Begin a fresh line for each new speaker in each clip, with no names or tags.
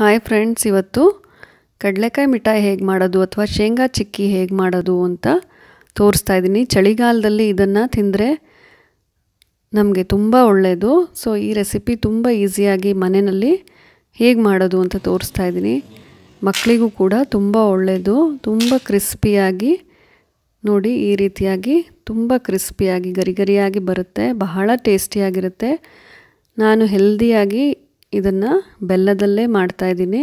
hi friends ಇವತ್ತು ಕಡಲೆಕಾಯಿ ಮಿಠಾಯಿ ಹೇಗೆ ಮಾಡೋದು ಅಥವಾ ಶೇಂಗಾ ಚಿಕ್ಕಿ ಹೇಗೆ ಮಾಡೋದು ಅಂತ ತೋರಿಸ್ತಾ ಇದ್ದೀನಿ ಚಳಿಗಾಲದಲ್ಲಿ ಇದನ್ನು ತಿಂದರೆ ನಮಗೆ ತುಂಬ ಒಳ್ಳೆಯದು ಸೊ ಈ ರೆಸಿಪಿ ತುಂಬ ಈಸಿಯಾಗಿ ಮನೆಯಲ್ಲಿ ಹೇಗೆ ಮಾಡೋದು ಅಂತ ತೋರಿಸ್ತಾ ಇದ್ದೀನಿ ಮಕ್ಕಳಿಗೂ ಕೂಡ ತುಂಬ ಒಳ್ಳೆಯದು ತುಂಬ ಕ್ರಿಸ್ಪಿಯಾಗಿ ನೋಡಿ ಈ ರೀತಿಯಾಗಿ ತುಂಬ ಕ್ರಿಸ್ಪಿಯಾಗಿ ಗರಿಗರಿಯಾಗಿ ಬರುತ್ತೆ ಬಹಳ ಟೇಸ್ಟಿಯಾಗಿರುತ್ತೆ ನಾನು ಹೆಲ್ದಿಯಾಗಿ ಇದನ್ನು ಬೆಲ್ಲದಲ್ಲೇ ಮಾಡ್ತಾಯಿದ್ದೀನಿ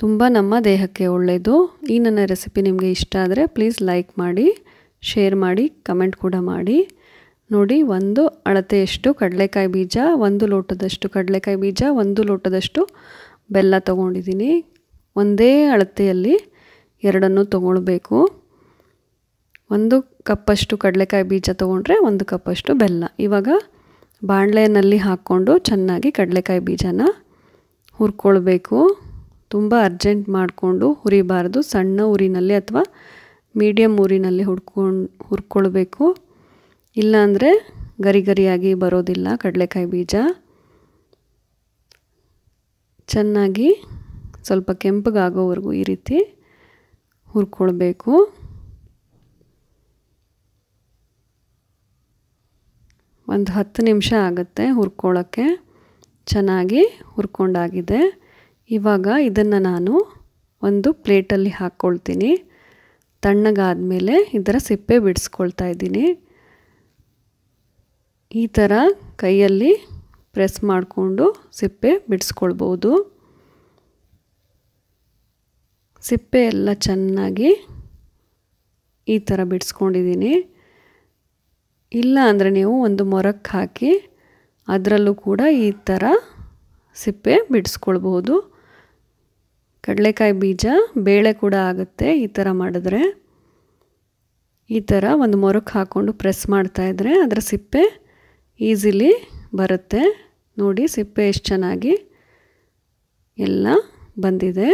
ತುಂಬ ನಮ್ಮ ದೇಹಕ್ಕೆ ಒಳ್ಳೆಯದು ಈ ನನ್ನ ರೆಸಿಪಿ ನಿಮಗೆ ಇಷ್ಟ ಆದರೆ ಪ್ಲೀಸ್ ಲೈಕ್ ಮಾಡಿ ಶೇರ್ ಮಾಡಿ ಕಮೆಂಟ್ ಕೂಡ ಮಾಡಿ ನೋಡಿ ಒಂದು ಅಳತೆಯಷ್ಟು ಕಡಲೆಕಾಯಿ ಬೀಜ ಒಂದು ಲೋಟದಷ್ಟು ಕಡಲೆಕಾಯಿ ಬೀಜ ಒಂದು ಲೋಟದಷ್ಟು ಬೆಲ್ಲ ತಗೊಂಡಿದ್ದೀನಿ ಒಂದೇ ಅಳತೆಯಲ್ಲಿ ಎರಡನ್ನು ತೊಗೊಳ್ಬೇಕು ಒಂದು ಕಪ್ಪಷ್ಟು ಕಡಲೆಕಾಯಿ ಬೀಜ ತೊಗೊಂಡ್ರೆ ಒಂದು ಕಪ್ಪಷ್ಟು ಬೆಲ್ಲ ಇವಾಗ ಬಾಣಲೆಯಲ್ಲಿ ಹಾಕ್ಕೊಂಡು ಚೆನ್ನಾಗಿ ಕಡಲೆಕಾಯಿ ಬೀಜನ ಹುರ್ಕೊಳ್ಬೇಕು ತುಂಬ ಅರ್ಜೆಂಟ್ ಮಾಡಿಕೊಂಡು ಹುರಿಬಾರ್ದು ಸಣ್ಣ ಉರಿನಲ್ಲಿ ಅಥವಾ ಮೀಡಿಯಮ್ ಊರಿನಲ್ಲಿ ಹುಡ್ಕೊಂಡು ಹುರ್ಕೊಳ್ಬೇಕು ಇಲ್ಲಾಂದರೆ ಗರಿ ಗರಿಯಾಗಿ ಬರೋದಿಲ್ಲ ಕಡಲೆಕಾಯಿ ಬೀಜ ಚೆನ್ನಾಗಿ ಸ್ವಲ್ಪ ಕೆಂಪಗಾಗೋವರೆಗೂ ಈ ರೀತಿ ಹುರ್ಕೊಳ್ಬೇಕು ಒಂದು ಹತ್ತು ನಿಮಿಷ ಆಗುತ್ತೆ ಹುರ್ಕೊಳ್ಳೋಕ್ಕೆ ಚೆನ್ನಾಗಿ ಹುರ್ಕೊಂಡಾಗಿದೆ ಇವಾಗ ಇದನ್ನು ನಾನು ಒಂದು ಪ್ಲೇಟಲ್ಲಿ ಹಾಕ್ಕೊಳ್ತೀನಿ ಮೇಲೆ ಇದರ ಸಿಪ್ಪೆ ಬಿಡಿಸ್ಕೊಳ್ತಾ ಇದ್ದೀನಿ ಈ ಥರ ಕೈಯಲ್ಲಿ ಪ್ರೆಸ್ ಮಾಡಿಕೊಂಡು ಸಿಪ್ಪೆ ಬಿಡಿಸ್ಕೊಳ್ಬೋದು ಸಿಪ್ಪೆ ಎಲ್ಲ ಚೆನ್ನಾಗಿ ಈ ಥರ ಬಿಡಿಸ್ಕೊಂಡಿದ್ದೀನಿ ಇಲ್ಲ ಅಂದರೆ ನೀವು ಒಂದು ಮೊರಕ್ಕೆ ಹಾಕಿ ಅದರಲ್ಲೂ ಕೂಡ ಈ ಥರ ಸಿಪ್ಪೆ ಬಿಡಿಸ್ಕೊಳ್ಬೋದು ಕಡಲೆಕಾಯಿ ಬೀಜ ಬೇಳೆ ಕೂಡ ಆಗುತ್ತೆ ಈ ಥರ ಮಾಡಿದ್ರೆ ಈ ಥರ ಒಂದು ಮೊರಕ್ಕೆ ಹಾಕ್ಕೊಂಡು ಪ್ರೆಸ್ ಮಾಡ್ತಾಯಿದ್ರೆ ಅದರ ಸಿಪ್ಪೆ ಈಸಿಲಿ ಬರುತ್ತೆ ನೋಡಿ ಸಿಪ್ಪೆ ಎಷ್ಟು ಚೆನ್ನಾಗಿ ಎಲ್ಲ ಬಂದಿದೆ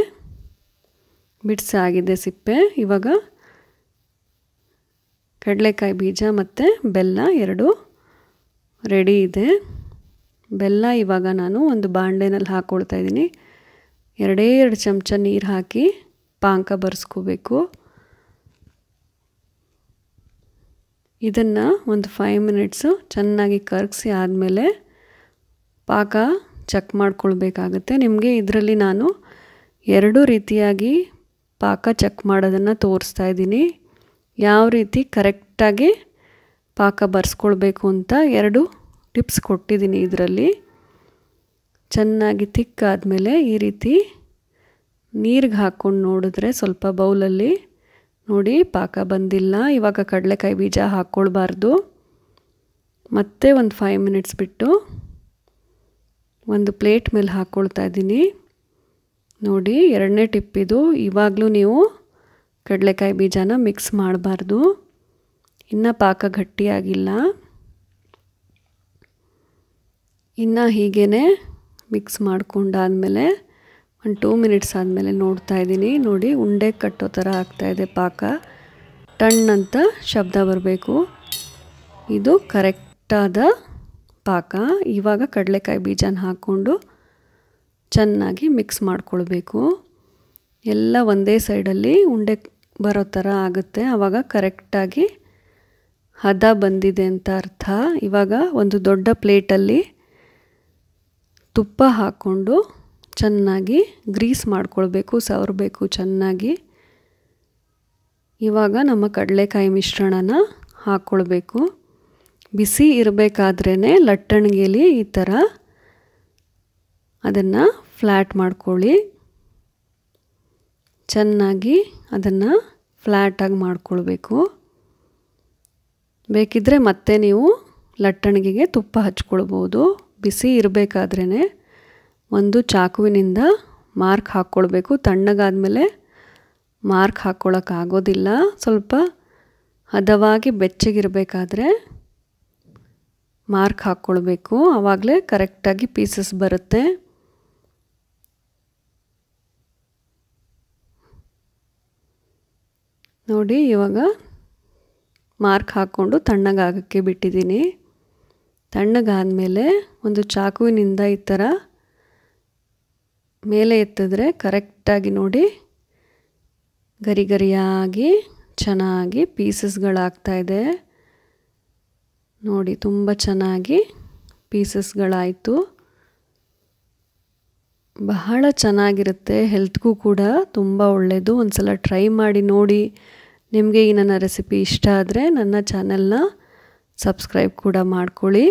ಬಿಡ್ಸಾಗಿದೆ ಸಿಪ್ಪೆ ಇವಾಗ ಕಡಲೆಕಾಯಿ ಬೀಜ ಮತ್ತು ಬೆಲ್ಲ ಎರಡು ರೆಡಿ ಇದೆ ಬೆಲ್ಲ ಇವಾಗ ನಾನು ಒಂದು ಬಾಂಡೆನಲ್ಲಿ ಹಾಕ್ಕೊಳ್ತಾ ಇದ್ದೀನಿ ಎರಡೇ ಎರಡು ಚಮಚ ನೀರು ಹಾಕಿ ಪಾಕ ಬರ್ಸ್ಕೋಬೇಕು ಇದನ್ನು ಒಂದು ಫೈವ್ ಮಿನಿಟ್ಸು ಚೆನ್ನಾಗಿ ಕರಗಿಸಿ ಆದಮೇಲೆ ಪಾಕ ಚೆಕ್ ಮಾಡ್ಕೊಳ್ಬೇಕಾಗತ್ತೆ ನಿಮಗೆ ಇದರಲ್ಲಿ ನಾನು ಎರಡು ರೀತಿಯಾಗಿ ಪಾಕ ಚೆಕ್ ಮಾಡೋದನ್ನು ತೋರಿಸ್ತಾ ಇದ್ದೀನಿ ಯಾವ ರೀತಿ ಕರೆಕ್ಟಾಗಿ ಪಾಕ ಬರ್ಸ್ಕೊಳ್ಬೇಕು ಅಂತ ಎರಡು ಟಿಪ್ಸ್ ಕೊಟ್ಟಿದ್ದೀನಿ ಇದರಲ್ಲಿ ಚೆನ್ನಾಗಿ ತಿಕ್ಕಾದಮೇಲೆ ಈ ರೀತಿ ನೀರಿಗೆ ಹಾಕ್ಕೊಂಡು ನೋಡಿದ್ರೆ ಸ್ವಲ್ಪ ಬೌಲಲ್ಲಿ ನೋಡಿ ಪಾಕ ಬಂದಿಲ್ಲ ಇವಾಗ ಕಡಲೆಕಾಯಿ ಬೀಜ ಹಾಕ್ಕೊಳ್ಬಾರ್ದು ಮತ್ತೆ ಒಂದು ಫೈವ್ ಮಿನಿಟ್ಸ್ ಬಿಟ್ಟು ಒಂದು ಪ್ಲೇಟ್ ಮೇಲೆ ಹಾಕ್ಕೊಳ್ತಾ ಇದ್ದೀನಿ ನೋಡಿ ಎರಡನೇ ಟಿಪ್ ಇದು ಇವಾಗಲೂ ನೀವು ಕಡಲೆಕಾಯಿ ಬೀಜನ ಮಿಕ್ಸ್ ಮಾಡಬಾರ್ದು ಇನ್ನು ಪಾಕ ಗಟ್ಟಿಯಾಗಿಲ್ಲ ಇನ್ನು ಹೀಗೇ ಮಿಕ್ಸ್ ಮಾಡ್ಕೊಂಡಾದಮೇಲೆ ಒಂದು ಟೂ ಮಿನಿಟ್ಸ್ ಆದಮೇಲೆ ನೋಡ್ತಾ ಇದ್ದೀನಿ ನೋಡಿ ಉಂಡೆ ಕಟ್ಟೋ ಥರ ಆಗ್ತಾಯಿದೆ ಪಾಕ ಟಣ್ಣಂತ ಶಬ್ದ ಬರಬೇಕು ಇದು ಕರೆಕ್ಟಾದ ಪಾಕ ಇವಾಗ ಕಡಲೆಕಾಯಿ ಬೀಜನ ಹಾಕ್ಕೊಂಡು ಚೆನ್ನಾಗಿ ಮಿಕ್ಸ್ ಮಾಡಿಕೊಳ್ಬೇಕು ಎಲ್ಲ ಒಂದೇ ಸೈಡಲ್ಲಿ ಉಂಡೆ ಬರೋ ಥರ ಆಗುತ್ತೆ ಆವಾಗ ಕರೆಕ್ಟಾಗಿ ಹದ ಬಂದಿದೆ ಅಂತ ಅರ್ಥ ಇವಾಗ ಒಂದು ದೊಡ್ಡ ಪ್ಲೇಟಲ್ಲಿ ತುಪ್ಪ ಹಾಕ್ಕೊಂಡು ಚೆನ್ನಾಗಿ ಗ್ರೀಸ್ ಮಾಡ್ಕೊಳ್ಬೇಕು ಸವರಬೇಕು ಚೆನ್ನಾಗಿ ಇವಾಗ ನಮ್ಮ ಕಡಲೆಕಾಯಿ ಮಿಶ್ರಣನ ಹಾಕ್ಕೊಳ್ಬೇಕು ಬಿಸಿ ಇರಬೇಕಾದ್ರೇ ಲಟ್ಟಣಿಗೆಲಿ ಈ ಥರ ಅದನ್ನು ಫ್ಲ್ಯಾಟ್ ಮಾಡ್ಕೊಳ್ಳಿ ಚೆನ್ನಾಗಿ ಅದನ್ನು ಫ್ಲ್ಯಾಟಾಗಿ ಮಾಡ್ಕೊಳ್ಬೇಕು ಬೇಕಿದ್ದರೆ ಮತ್ತೆ ನೀವು ಲಟ್ಟಣಿಗೆಗೆ ತುಪ್ಪ ಹಚ್ಕೊಳ್ಬೋದು ಬಿಸಿ ಇರಬೇಕಾದ್ರೇ ಒಂದು ಚಾಕುವಿನಿಂದ ಮಾರ್ಕ್ ಹಾಕ್ಕೊಳ್ಬೇಕು ತಣ್ಣಗಾದಮೇಲೆ ಮಾರ್ಕ್ ಹಾಕ್ಕೊಳ್ಳೋಕ್ಕಾಗೋದಿಲ್ಲ ಸ್ವಲ್ಪ ಹದವಾಗಿ ಬೆಚ್ಚಗಿರಬೇಕಾದ್ರೆ ಮಾರ್ಕ್ ಹಾಕ್ಕೊಳ್ಬೇಕು ಆವಾಗಲೇ ಕರೆಕ್ಟಾಗಿ ಪೀಸಸ್ ಬರುತ್ತೆ ನೋಡಿ ಇವಾಗ ಮಾರ್ಕ್ ಹಾಕ್ಕೊಂಡು ತಣ್ಣಗಾಗೋಕ್ಕೆ ಬಿಟ್ಟಿದ್ದೀನಿ ತಣ್ಣಗಾದಮೇಲೆ ಒಂದು ಚಾಕುವಿನಿಂದ ಈ ಥರ ಮೇಲೆ ಎತ್ತಿದ್ರೆ ಕರೆಕ್ಟಾಗಿ ನೋಡಿ ಗರಿ ಗರಿಯಾಗಿ ಚೆನ್ನಾಗಿ ಪೀಸಸ್ಗಳಾಗ್ತಾಯಿದೆ ನೋಡಿ ತುಂಬ ಚೆನ್ನಾಗಿ ಪೀಸಸ್ಗಳಾಯಿತು ಬಹಳ ಚೆನ್ನಾಗಿರುತ್ತೆ ಹೆಲ್ತ್ಗೂ ಕೂಡ ತುಂಬ ಒಳ್ಳೆಯದು ಒಂದು ಸಲ ಟ್ರೈ ಮಾಡಿ ನೋಡಿ ನಿಮಗೆ ಈ ನನ್ನ ರೆಸಿಪಿ ಇಷ್ಟ ಆದರೆ ನನ್ನ ಚಾನೆಲ್ನ ಸಬ್ಸ್ಕ್ರೈಬ್ ಕೂಡ ಮಾಡ್ಕೊಳ್ಳಿ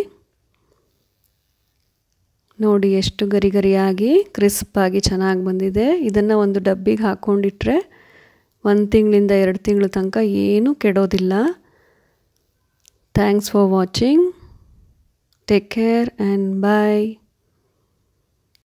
ನೋಡಿ ಎಷ್ಟು ಗರಿ ಗರಿಯಾಗಿ ಕ್ರಿಸ್ಪಾಗಿ ಚೆನ್ನಾಗಿ ಬಂದಿದೆ ಇದನ್ನು ಒಂದು ಡಬ್ಬಿಗೆ ಹಾಕ್ಕೊಂಡಿಟ್ರೆ ಒಂದು ತಿಂಗಳಿಂದ ಎರಡು ತಿಂಗಳ ತನಕ ಏನೂ ಕೆಡೋದಿಲ್ಲ thanks for watching take care and bye